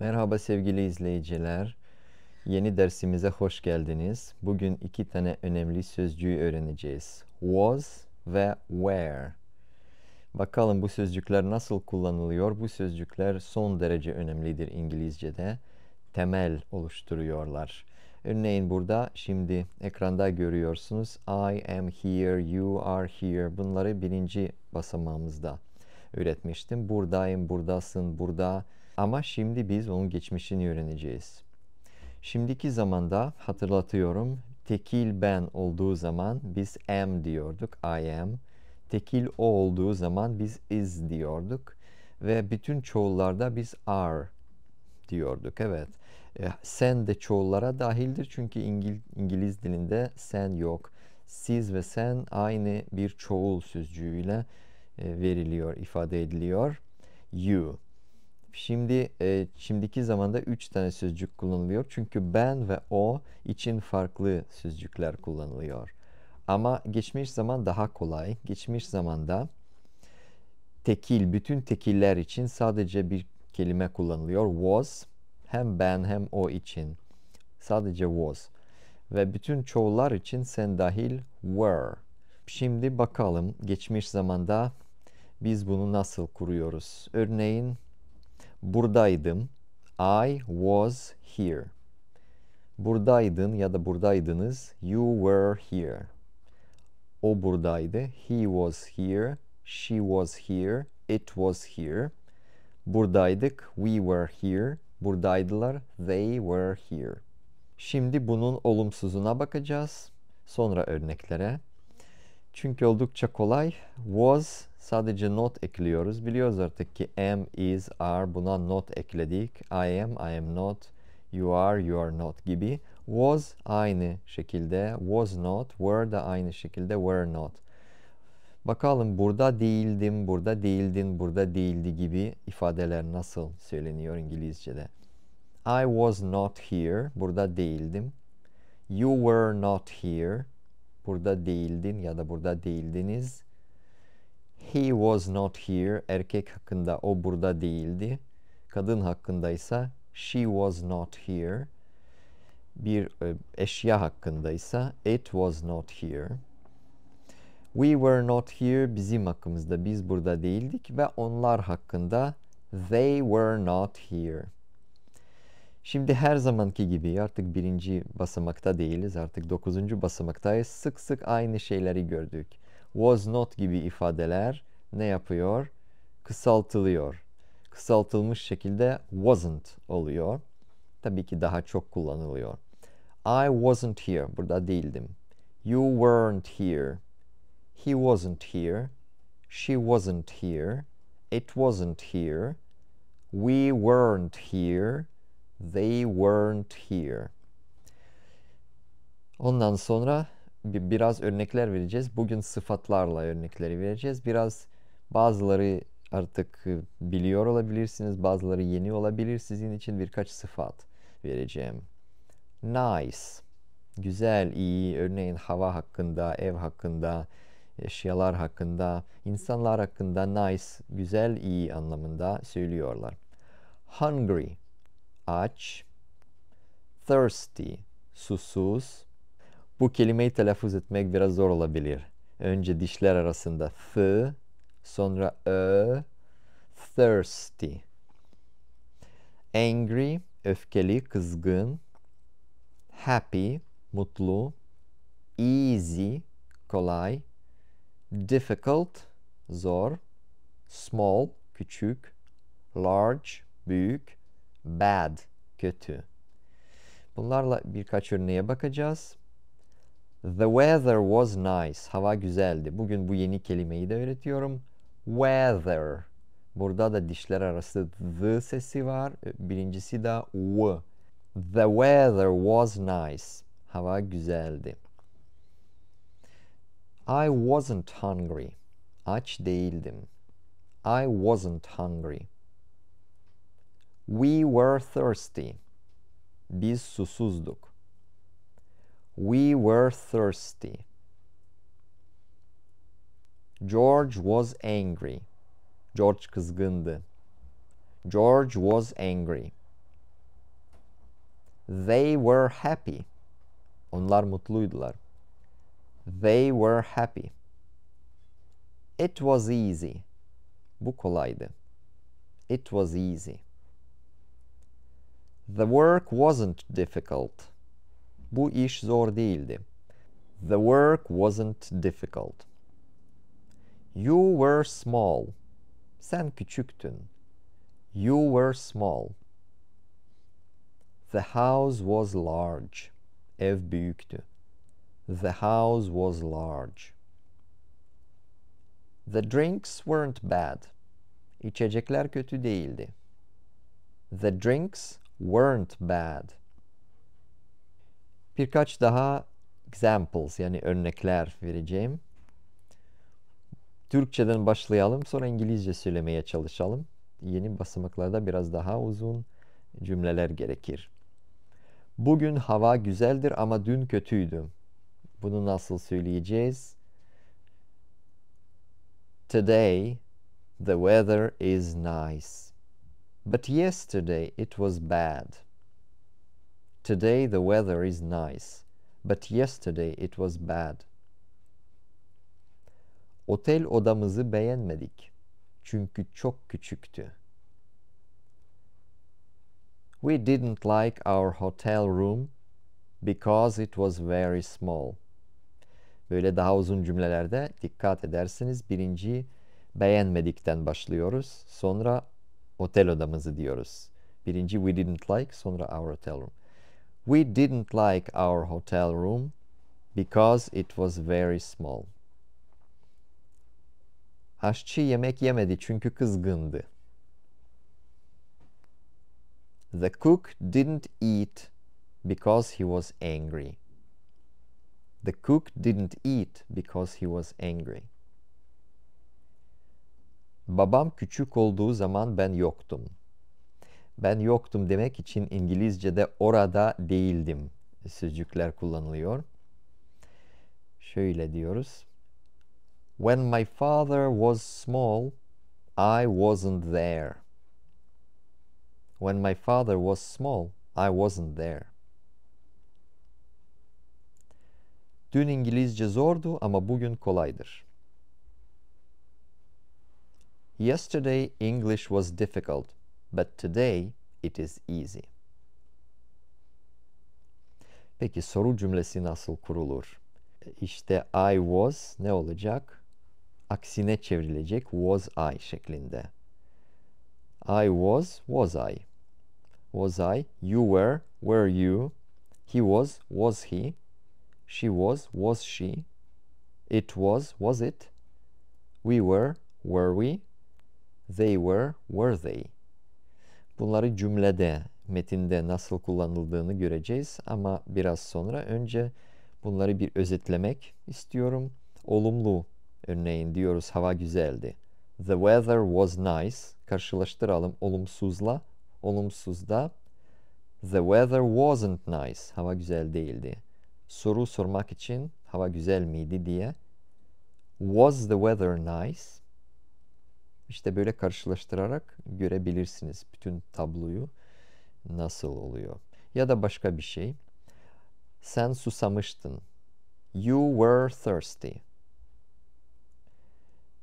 Merhaba sevgili izleyiciler. Yeni dersimize hoş geldiniz. Bugün iki tane önemli sözcüğü öğreneceğiz. Was ve where. Bakalım bu sözcükler nasıl kullanılıyor? Bu sözcükler son derece önemlidir İngilizce'de. Temel oluşturuyorlar. Örneğin burada şimdi ekranda görüyorsunuz. I am here, you are here. Bunları birinci basamağımızda öğretmiştim. Buradayım, buradasın, burada, ama şimdi biz onun geçmişini öğreneceğiz. Şimdiki zamanda hatırlatıyorum tekil ben olduğu zaman biz am diyorduk, I am. Tekil o olduğu zaman biz is diyorduk ve bütün çoğullarda biz are diyorduk. Evet. E, sen de çoğullara dahildir çünkü İngil İngiliz dilinde sen yok. Siz ve sen aynı bir çoğul sözcüğüyle e, veriliyor, ifade ediliyor. You Şimdi e, şimdiki zamanda 3 tane sözcük kullanılıyor. Çünkü ben ve o için farklı sözcükler kullanılıyor. Ama geçmiş zaman daha kolay. Geçmiş zamanda tekil, bütün tekiller için sadece bir kelime kullanılıyor. Was hem ben hem o için. Sadece was. Ve bütün çoğullar için sen dahil were. Şimdi bakalım geçmiş zamanda biz bunu nasıl kuruyoruz? Örneğin Buradaydım. I was here. Buradaydın ya da buradaydınız. You were here. O buradaydı. He was here. She was here. It was here. Buradaydık. We were here. Buradaydılar. They were here. Şimdi bunun olumsuzuna bakacağız. Sonra örneklere. Çünkü oldukça kolay. Was Sadece not ekliyoruz. Biliyoruz artık ki am, is, are buna not ekledik. I am, I am not, you are, you are not gibi. Was aynı şekilde, was not, were da aynı şekilde, were not. Bakalım burada değildim, burada değildin, burada değildi gibi ifadeler nasıl söyleniyor İngilizce'de. I was not here, burada değildim. You were not here, burada değildin ya da burada değildiniz he was not here. Erkek hakkında o burada değildi. Kadın hakkında ise she was not here. Bir e, eşya hakkında ise it was not here. We were not here bizim hakkımızda biz burada değildik ve onlar hakkında they were not here. Şimdi her zamanki gibi artık birinci basamakta değiliz artık dokuzuncu basamaktayız. Sık sık aynı şeyleri gördük was not gibi ifadeler ne yapıyor? Kısaltılıyor. Kısaltılmış şekilde wasn't oluyor. Tabii ki daha çok kullanılıyor. I wasn't here. Burada değildim. You weren't here. He wasn't here. She wasn't here. It wasn't here. We weren't here. They weren't here. Ondan sonra biraz örnekler vereceğiz. Bugün sıfatlarla örnekleri vereceğiz. Biraz bazıları artık e, biliyor olabilirsiniz, bazıları yeni olabilir. Sizin için birkaç sıfat vereceğim. Nice, güzel, iyi. Örneğin hava hakkında, ev hakkında, eşyalar hakkında, insanlar hakkında nice, güzel, iyi anlamında söylüyorlar. Hungry, aç. Thirsty, susuz bu kelimeyi telaffuz etmek biraz zor olabilir. Önce dişler arasında th, sonra ö, thirsty. Angry, öfkeli, kızgın. Happy, mutlu. Easy, kolay. Difficult, zor. Small, küçük. Large, büyük. Bad, kötü. Bunlarla birkaç örneğe bakacağız. The weather was nice. Hava güzeldi. Bugün bu yeni kelimeyi de öğretiyorum. Weather. Burada da dişler arası the sesi var. Ee, birincisi de w. The weather was nice. Hava güzeldi. I wasn't hungry. Aç değildim. I wasn't hungry. We were thirsty. Biz susuzduk. We were thirsty. George was angry. George kızgındı. George was angry. They were happy. Onlar mutluydular. They were happy. It was easy. Bu kolaydı. It was easy. The work wasn't difficult. Bu iş zor değildi. The work wasn't difficult. You were small. Sen küçüktün. You were small. The house was large. Ev büyüktü. The house was large. The drinks weren't bad. İçecekler kötü değildi. The drinks weren't bad birkaç daha examples yani örnekler vereceğim. Türkçeden başlayalım sonra İngilizce söylemeye çalışalım. Yeni basamaklarda biraz daha uzun cümleler gerekir. Bugün hava güzeldir ama dün kötüydü. Bunu nasıl söyleyeceğiz? Today the weather is nice. But yesterday it was bad. Today the weather is nice, but yesterday it was bad. Otel odamızı beğenmedik çünkü çok küçüktü. We didn't like our hotel room because it was very small. Böyle daha uzun cümlelerde dikkat edersiniz. birinci, beğenmedikten başlıyoruz. Sonra otel odamızı diyoruz. Birinci we didn't like, sonra our hotel room. We didn't like our hotel room because it was very small. Aşçı yemek yemedi çünkü kızgındı. The cook didn't eat because he was angry. The cook didn't eat because he was angry. Babam küçük olduğu zaman ben yoktum ben yoktum demek için İngilizce'de orada değildim sözcükler kullanılıyor. Şöyle diyoruz. When my father was small, I wasn't there. When my father was small, I wasn't there. Dün İngilizce zordu ama bugün kolaydır. Yesterday English was difficult, but today it is easy. Peki soru cümlesi nasıl kurulur? İşte I was ne olacak? Aksine çevrilecek was I şeklinde. I was, was I. Was I, you were, were you, he was, was he, she was, was she, it was, was it, we were, were we, they were, were they. Bunları cümlede, metinde nasıl kullanıldığını göreceğiz ama biraz sonra önce bunları bir özetlemek istiyorum. Olumlu örneğin diyoruz hava güzeldi. The weather was nice. Karşılaştıralım olumsuzla. Olumsuzda the weather wasn't nice. Hava güzel değildi. Soru sormak için hava güzel miydi diye was the weather nice? İşte böyle karşılaştırarak görebilirsiniz bütün tabloyu nasıl oluyor. Ya da başka bir şey. Sen susamıştın. You were thirsty.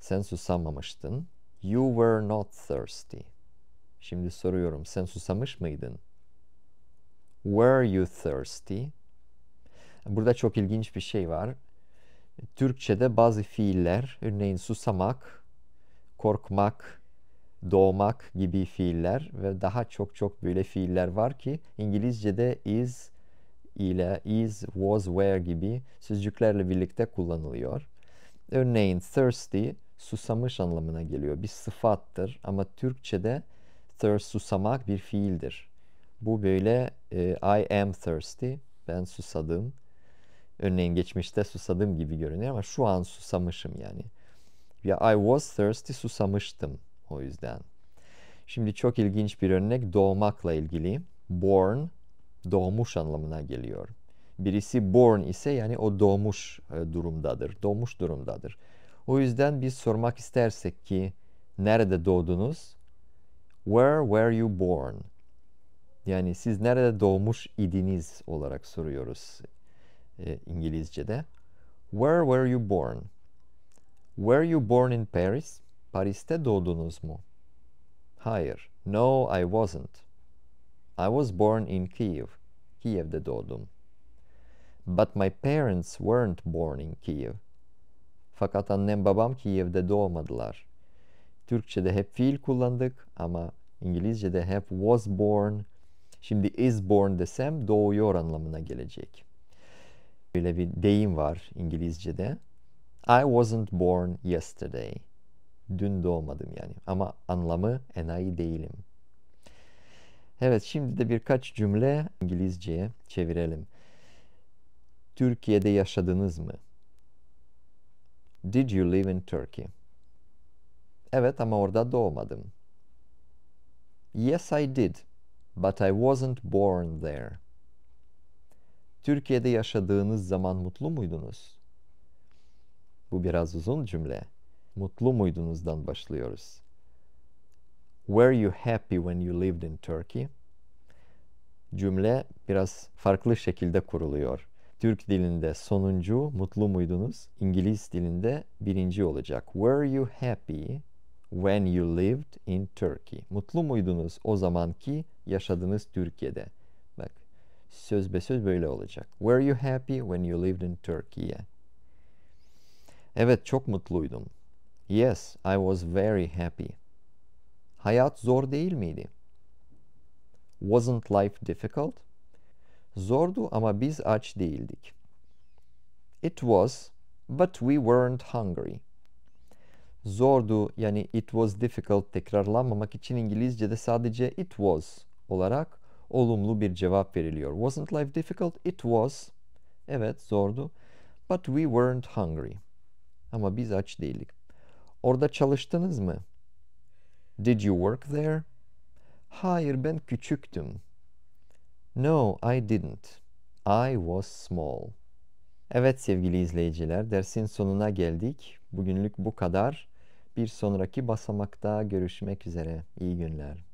Sen susamamıştın. You were not thirsty. Şimdi soruyorum. Sen susamış mıydın? Were you thirsty? Burada çok ilginç bir şey var. Türkçe'de bazı fiiller, örneğin susamak, korkmak, doğmak gibi fiiller ve daha çok çok böyle fiiller var ki İngilizce'de is ile is, was, were gibi sözcüklerle birlikte kullanılıyor. Örneğin thirsty susamış anlamına geliyor. Bir sıfattır ama Türkçe'de thirst susamak bir fiildir. Bu böyle e, I am thirsty, ben susadım. Örneğin geçmişte susadım gibi görünüyor ama şu an susamışım yani. Ya I was thirsty susamıştım o yüzden. Şimdi çok ilginç bir örnek doğmakla ilgili. Born doğmuş anlamına geliyor. Birisi born ise yani o doğmuş e, durumdadır. Doğmuş durumdadır. O yüzden biz sormak istersek ki nerede doğdunuz? Where were you born? Yani siz nerede doğmuş idiniz olarak soruyoruz e, İngilizce'de. Where were you born? Were you born in Paris? Paris'te doğdunuz mu? Hayır. No, I wasn't. I was born in Kiev. Kiev'de doğdum. But my parents weren't born in Kiev. Fakat annem babam Kiev'de doğmadılar. Türkçe'de hep fiil kullandık ama İngilizce'de hep was born. Şimdi is born desem doğuyor anlamına gelecek. Böyle bir deyim var İngilizce'de. I wasn't born yesterday. Dün doğmadım yani. Ama anlamı enayi değilim. Evet şimdi de birkaç cümle İngilizceye çevirelim. Türkiye'de yaşadınız mı? Did you live in Turkey? Evet ama orada doğmadım. Yes I did, but I wasn't born there. Türkiye'de yaşadığınız zaman mutlu muydunuz? Bu biraz uzun cümle. Mutlu muydunuzdan başlıyoruz. Were you happy when you lived in Turkey? Cümle biraz farklı şekilde kuruluyor. Türk dilinde sonuncu mutlu muydunuz? İngiliz dilinde birinci olacak. Were you happy when you lived in Turkey? Mutlu muydunuz o zamanki yaşadığınız Türkiye'de? Bak söz be söz böyle olacak. Were you happy when you lived in Turkey? Evet çok mutluydum. Yes, I was very happy. Hayat zor değil miydi? Wasn't life difficult? Zordu ama biz aç değildik. It was, but we weren't hungry. Zordu yani it was difficult tekrarlanmamak için İngilizce'de sadece it was olarak olumlu bir cevap veriliyor. Wasn't life difficult? It was. Evet zordu. But we weren't hungry. Ama biz aç değildik. Orada çalıştınız mı? Did you work there? Hayır, ben küçüktüm. No, I didn't. I was small. Evet sevgili izleyiciler, dersin sonuna geldik. Bugünlük bu kadar. Bir sonraki basamakta görüşmek üzere. İyi günler.